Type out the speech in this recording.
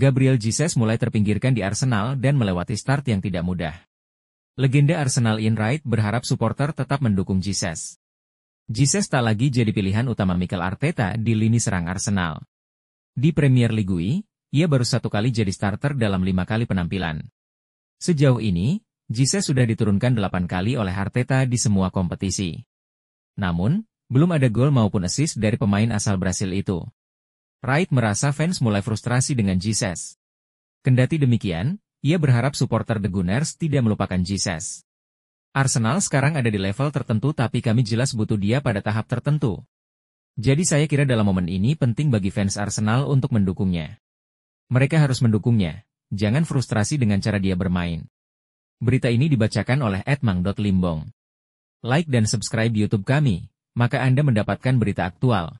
Gabriel Jesus mulai terpinggirkan di Arsenal dan melewati start yang tidak mudah. Legenda Arsenal Wright berharap supporter tetap mendukung Jesus. Jesus tak lagi jadi pilihan utama Mikel Arteta di lini serang Arsenal. Di Premier League ia baru satu kali jadi starter dalam lima kali penampilan. Sejauh ini, Jesus sudah diturunkan delapan kali oleh Arteta di semua kompetisi. Namun, belum ada gol maupun assist dari pemain asal Brasil itu. Wright merasa fans mulai frustrasi dengan Jesus. Kendati demikian, ia berharap supporter The Gunners tidak melupakan Jesus. Arsenal sekarang ada di level tertentu tapi kami jelas butuh dia pada tahap tertentu. Jadi saya kira dalam momen ini penting bagi fans Arsenal untuk mendukungnya. Mereka harus mendukungnya, jangan frustrasi dengan cara dia bermain. Berita ini dibacakan oleh Edmang.limbong. Like dan subscribe YouTube kami, maka Anda mendapatkan berita aktual.